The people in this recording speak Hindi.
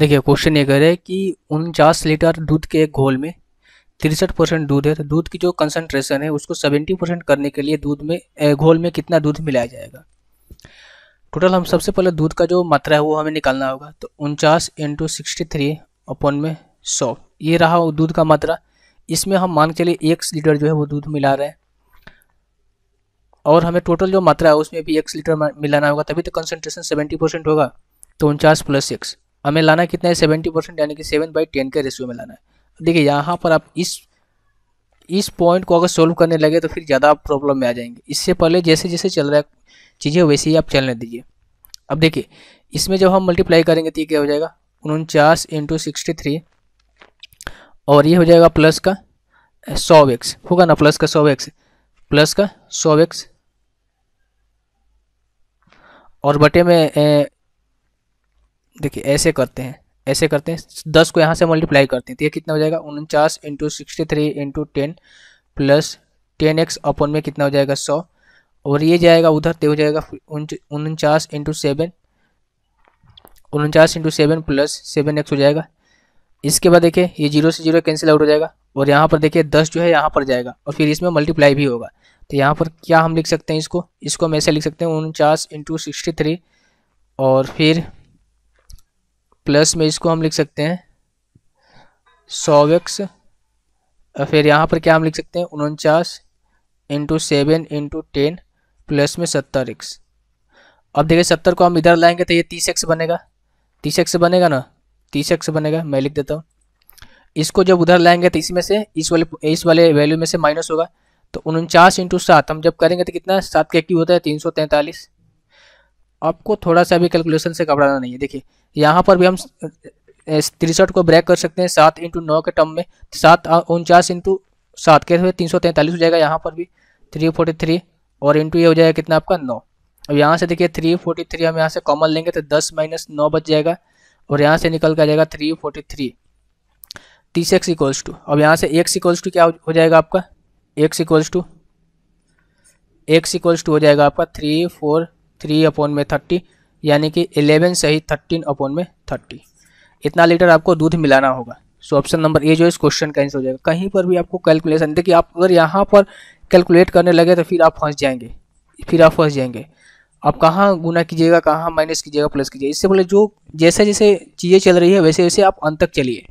देखिए क्वेश्चन ये कह हैं कि उनचास लीटर दूध के एक घोल में तिरसठ परसेंट दूध है तो दूध की जो कंसनट्रेशन है उसको सेवेंटी परसेंट करने के लिए दूध में घोल में कितना दूध मिलाया जाएगा टोटल हम सबसे पहले दूध का जो मात्रा है वो हमें निकालना होगा तो उनचास इंटू सिक्सटी थ्री अपन में सौ ये रहा दूध का मात्रा इसमें हम मान के चलिए एक लीटर जो है वो दूध मिला रहे हैं और हमें टोटल जो मात्रा है उसमें भी एक लीटर मिलाना होगा तभी तो कंसनट्रेशन सेवेंटी परसेंट होगा तो उनचास प्लस हमें लाना कितना है सेवेंटी परसेंट यानी कि सेवन बाई टेन के रेशियो में लाना है देखिए यहाँ पर आप इस इस पॉइंट को अगर सोल्व करने लगे तो फिर ज़्यादा आप प्रॉब्लम में आ जाएंगे इससे पहले जैसे जैसे चल रहा है चीज़ें वैसे ही आप चलने दीजिए अब देखिए इसमें जब हम मल्टीप्लाई करेंगे तो ये क्या हो जाएगा उनचास इंटू सिक्सटी थ्री और ये हो जाएगा प्लस का सौ एक्स होगा ना प्लस का सौ एक्स प्लस का सौ एक्स और बटे में देखिए ऐसे करते हैं ऐसे करते हैं दस को यहाँ से मल्टीप्लाई करते हैं तो ये कितना हो जाएगा उनचास into sixty three into ten plus ten X अपन में कितना हो जाएगा सौ और ये जाएगा उधर तो हो जाएगा उनचास इंटू सेवन उनचास into seven plus seven x हो जाएगा इसके बाद देखिए ये जीरो से जीरो कैंसिल आउट हो जाएगा और यहाँ पर देखिए दस जो है यहाँ पर जाएगा और फिर इसमें मल्टीप्लाई भी होगा तो यहाँ पर क्या हम लिख सकते हैं इसको इसको हम ऐसे लिख सकते हैं उनचास इंटू सिक्सटी थ्री और फिर प्लस में इसको हम लिख सकते हैं सौ एक्स फिर यहाँ पर क्या हम लिख सकते हैं उनचास into seven into ten plus में सत्तर एक्स अब देखिए सत्तर को हम इधर लाएंगे तो ये तीस एक्स बनेगा तीस एक्स बनेगा ना तीस एक्स बनेगा मैं लिख देता हूँ इसको जब उधर लाएंगे तो इसमें से इस वाले इस वाले वैल्यू में से माइनस होगा तो उनचास इंटू सात हम जब करेंगे तो कितना सात का एक होता है तीन सौ तैंतालीस आपको थोड़ा सा भी कैलकुलेशन से घबराना नहीं है देखिए यहाँ पर भी हम तिरसठ को ब्रेक कर सकते हैं सात इंटू नौ के टर्म में सात उनचास इंटू सात के तीन सौ तैंतालीस हो जाएगा यहाँ पर भी थ्री फोर्टी थ्री और इंटू ये हो जाएगा कितना आपका नौ अब यहाँ से देखिए थ्री फोर्टी थ्री हम यहाँ से कॉमन लेंगे तो दस माइनस नौ बच जाएगा और यहाँ से निकल के आ जाएगा थ्री फोर्टी थ्री तीस एक्स इक्वल्स टू अब यहाँ से एक्स इक्वल्स टू क्या हो जाएगा आपका x equals to x equals to हो जाएगा आपका थ्री फोर थ्री अपोन में थर्टी यानी कि इलेवन सही थर्टीन अपोन में थर्टी इतना लीटर आपको दूध मिलाना होगा सो ऑप्शन नंबर ए जो इस क्वेश्चन का आंसर हो जाएगा कहीं पर भी आपको कैलकुलेशन देखिए आप अगर यहाँ पर कैलकुलेट करने लगे तो फिर आप फंस जाएंगे फिर आप फंस जाएंगे आप कहाँ गुना कीजिएगा कहाँ माइनस कीजिएगा प्लस कीजिएगा इससे बोले जो जैसे जैसे चीज़ें चल रही है वैसे वैसे आप अंत तक चलिए